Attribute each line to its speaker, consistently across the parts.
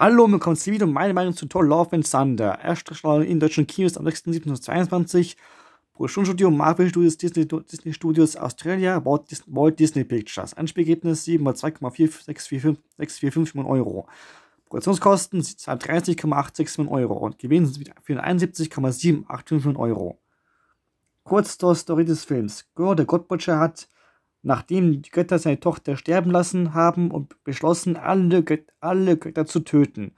Speaker 1: Hallo willkommen zu Video, meine Meinung zu Thor Love and Thunder. Erststrahlung in deutschen Kinos am 6.7.2022. Produktionsstudio Marvel Studios, Disney, Disney Studios Australia, Walt Disney, Walt Disney Pictures. Einspielergebnis 7 mal 2,645 Millionen Euro. Produktionskosten 32,86 Millionen Euro und Gewinn sind 71,785 Millionen Euro. Kurz zur Story des Films. Gore, der Gottbutcher, hat nachdem die Götter seine Tochter sterben lassen haben und beschlossen, alle, Göt alle Götter zu töten.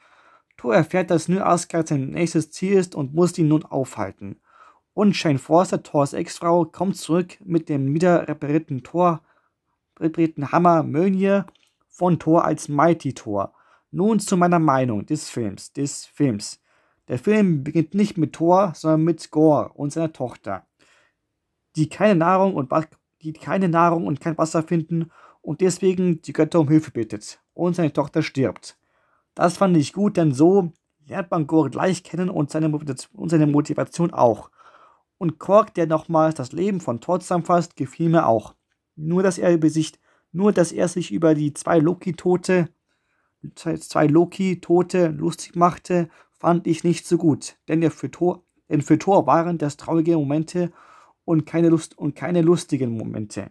Speaker 1: Thor erfährt, dass nur Asgard sein nächstes Ziel ist und muss ihn nun aufhalten. Und Shane Forster, Thors Ex-Frau, kommt zurück mit dem wieder reparierten Thor, reparierten Hammer Mönje von Thor als Mighty Thor. Nun zu meiner Meinung des Films, des Films. Der Film beginnt nicht mit Thor, sondern mit Gore und seiner Tochter, die keine Nahrung und die keine Nahrung und kein Wasser finden und deswegen die Götter um Hilfe bittet und seine Tochter stirbt. Das fand ich gut, denn so lernt man Gore gleich kennen und seine, und seine Motivation auch. Und Kork, der nochmals das Leben von Thor zusammenfasst, gefiel mir auch. Nur dass er über sich, nur dass er sich über die zwei Loki-Tote, zwei Loki-Tote lustig machte, fand ich nicht so gut. Denn, für Thor, denn für Thor waren das traurige Momente und keine, Lust und keine lustigen Momente.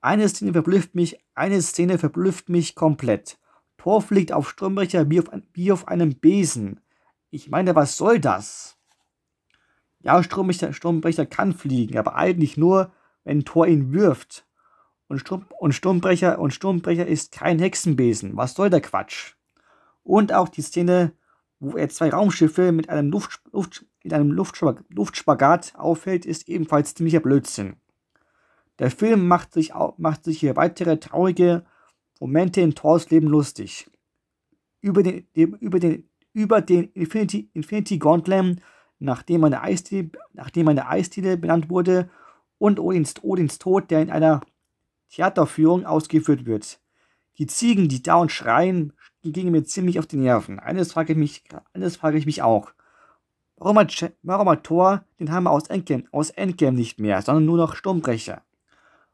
Speaker 1: Eine Szene verblüfft mich, eine Szene verblüfft mich komplett. Thor fliegt auf Sturmbrecher wie auf, ein, wie auf einem Besen. Ich meine, was soll das? Ja, Sturmbrecher, Sturmbrecher kann fliegen, aber eigentlich nur, wenn Thor ihn wirft. Und, Sturm, und, Sturmbrecher, und Sturmbrecher ist kein Hexenbesen. Was soll der Quatsch? Und auch die Szene, wo er zwei Raumschiffe mit einem Luft, Luft, in einem Luftspagat auffällt, ist ebenfalls ziemlicher Blödsinn. Der Film macht sich, macht sich hier weitere traurige Momente in Thors Leben lustig. Über den, über den, über den Infinity, Infinity Gauntlet, nachdem eine, Eisdiele, nachdem eine Eisdiele benannt wurde, und Odins, Odins Tod, der in einer Theaterführung ausgeführt wird. Die Ziegen, die da und schreien, gingen mir ziemlich auf die Nerven. Eines frage ich mich, eines frage ich mich auch. Warum hat, warum hat Thor den Hammer aus Endgame, aus Endgame nicht mehr, sondern nur noch Sturmbrecher?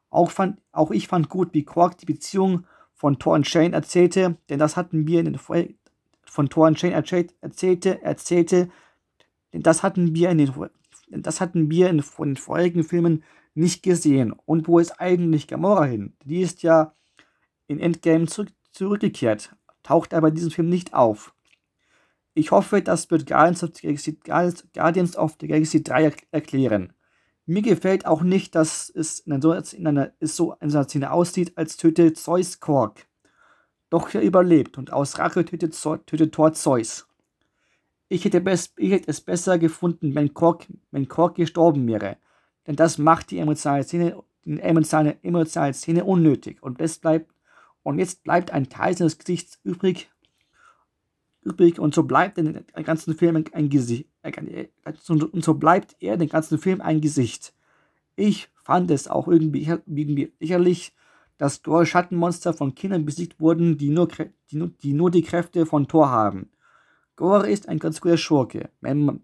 Speaker 1: Auch, fand, auch ich fand gut, wie Quark die Beziehung von Thor und Shane erzählte, denn das hatten wir in den von Thor und Shane erzählte, erzählte, erzählte denn das hatten wir in den, das hatten wir in, den vorherigen Filmen nicht gesehen. Und wo ist eigentlich Gamora hin? Die ist ja in Endgame zurück, zurückgekehrt, taucht aber in diesem Film nicht auf. Ich hoffe, das wird Guardians of the Galaxy, 3 erklären. Mir gefällt auch nicht, dass es in einer, in einer, es so in einer Szene aussieht, als tötet Zeus Kork. Doch er überlebt und aus Rache tötet, tötet Thor Zeus. Ich hätte, best, ich hätte, es besser gefunden, wenn Kork, wenn Kork gestorben wäre. Denn das macht die emotionale Szene, die emotionale, emotionale Szene unnötig. Und, bleibt, und jetzt bleibt ein Teil seines Gesichts übrig, übrig und so bleibt in den ganzen Film ein Gesicht. Äh, äh, und so bleibt er den ganzen Film ein Gesicht. Ich fand es auch irgendwie, irgendwie lächerlich, dass Thor Schattenmonster von Kindern besiegt wurden, die nur, die, nur, die, nur die Kräfte von Thor haben. Gore ist ein ganz guter Schurke. Man,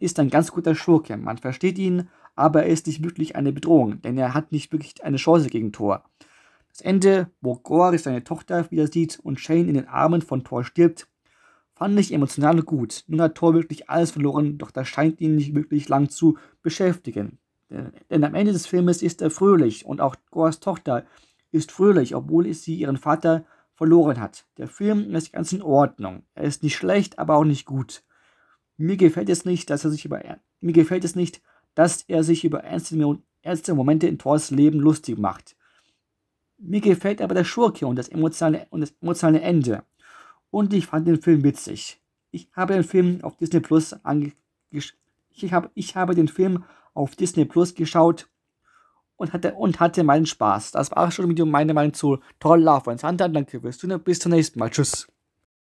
Speaker 1: ist ein ganz guter Schurke. Man versteht ihn, aber er ist nicht wirklich eine Bedrohung, denn er hat nicht wirklich eine Chance gegen Thor. Das Ende, wo Gore seine Tochter wieder sieht und Shane in den Armen von Thor stirbt, fand ich emotional gut. Nun hat Thor wirklich alles verloren, doch das scheint ihn nicht wirklich lang zu beschäftigen. Denn am Ende des Filmes ist er fröhlich und auch Gores Tochter ist fröhlich, obwohl sie ihren Vater verloren hat. Der Film ist ganz in Ordnung. Er ist nicht schlecht, aber auch nicht gut. Mir gefällt es nicht, dass er sich über mir gefällt es nicht, dass er sich über ernste, ernste Momente in Thors Leben lustig macht. Mir gefällt aber der Schurke und das emotionale, und das emotionale Ende. Und ich fand den Film witzig. Ich habe den Film auf Disney Plus angeschaut. Ich habe, ich habe den Film auf Disney Plus geschaut und hatte, und hatte meinen Spaß. Das war schon mit meiner Meinung zu Toll Love and Hunter. Danke fürs Zuhören. Bis zum nächsten Mal. Tschüss.